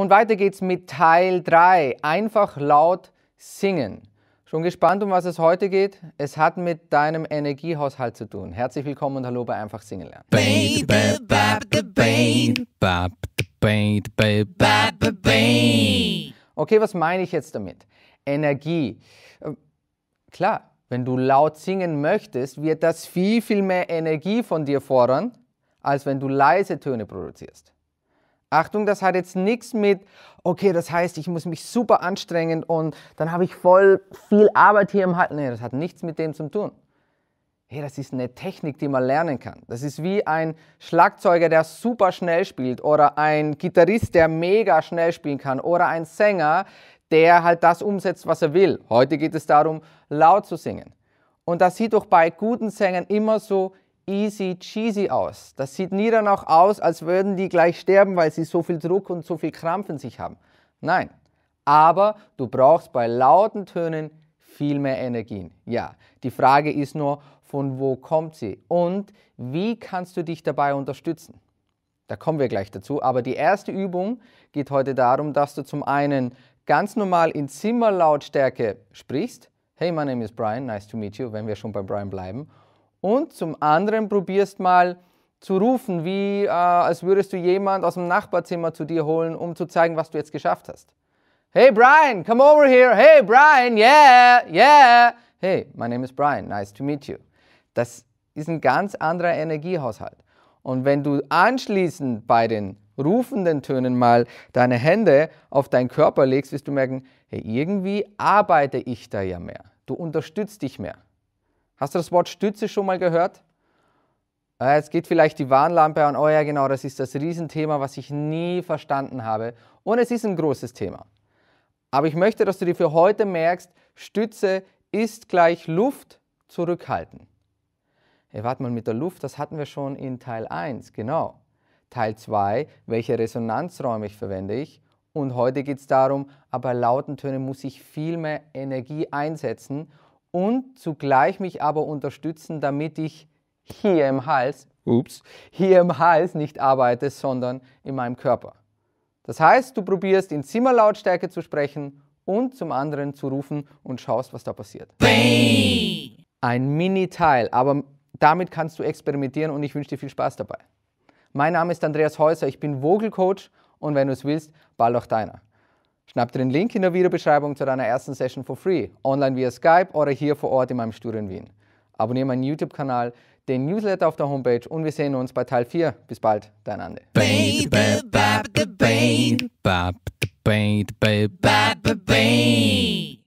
Und weiter geht's mit Teil 3. Einfach laut singen. Schon gespannt, um was es heute geht? Es hat mit deinem Energiehaushalt zu tun. Herzlich willkommen und hallo bei Einfach Singen lernen. Okay, was meine ich jetzt damit? Energie. Ähm, klar, wenn du laut singen möchtest, wird das viel, viel mehr Energie von dir fordern, als wenn du leise Töne produzierst. Achtung, das hat jetzt nichts mit, okay, das heißt, ich muss mich super anstrengen und dann habe ich voll viel Arbeit hier im Hals. Nee, das hat nichts mit dem zu tun. Hey, das ist eine Technik, die man lernen kann. Das ist wie ein Schlagzeuger, der super schnell spielt oder ein Gitarrist, der mega schnell spielen kann oder ein Sänger, der halt das umsetzt, was er will. Heute geht es darum, laut zu singen. Und das sieht doch bei guten Sängern immer so easy cheesy aus. Das sieht nie dann auch aus, als würden die gleich sterben, weil sie so viel Druck und so viel Krampf in sich haben. Nein, aber du brauchst bei lauten Tönen viel mehr Energien. Ja, die Frage ist nur, von wo kommt sie und wie kannst du dich dabei unterstützen? Da kommen wir gleich dazu. Aber die erste Übung geht heute darum, dass du zum einen ganz normal in Zimmerlautstärke sprichst. Hey, my name is Brian, nice to meet you, wenn wir schon bei Brian bleiben und zum anderen probierst mal zu rufen, wie äh, als würdest du jemand aus dem Nachbarzimmer zu dir holen, um zu zeigen, was du jetzt geschafft hast. Hey Brian, come over here. Hey Brian, yeah, yeah. Hey, my name is Brian. Nice to meet you. Das ist ein ganz anderer Energiehaushalt. Und wenn du anschließend bei den rufenden Tönen mal deine Hände auf deinen Körper legst, wirst du merken, hey, irgendwie arbeite ich da ja mehr. Du unterstützt dich mehr. Hast du das Wort Stütze schon mal gehört? Ah, jetzt geht vielleicht die Warnlampe an, oh ja genau, das ist das Riesenthema, was ich nie verstanden habe. Und es ist ein großes Thema. Aber ich möchte, dass du dir für heute merkst, Stütze ist gleich Luft zurückhalten. Hey, warte mal mit der Luft, das hatten wir schon in Teil 1, genau. Teil 2, welche Resonanzräume ich verwende ich. Und heute geht es darum, aber lauten Tönen muss ich viel mehr Energie einsetzen und zugleich mich aber unterstützen, damit ich hier im Hals, ups, hier im Hals nicht arbeite, sondern in meinem Körper. Das heißt, du probierst in Zimmerlautstärke zu sprechen und zum anderen zu rufen und schaust, was da passiert. Ein Mini-Teil, aber damit kannst du experimentieren und ich wünsche dir viel Spaß dabei. Mein Name ist Andreas Häuser, ich bin Vogelcoach und wenn du es willst, bald auch deiner. Schnapp dir den Link in der Videobeschreibung zu deiner ersten Session for free, online via Skype oder hier vor Ort in meinem Studio in Wien. Abonniere meinen YouTube-Kanal, den Newsletter auf der Homepage und wir sehen uns bei Teil 4. Bis bald, dein Andi. Baby, baby, baby,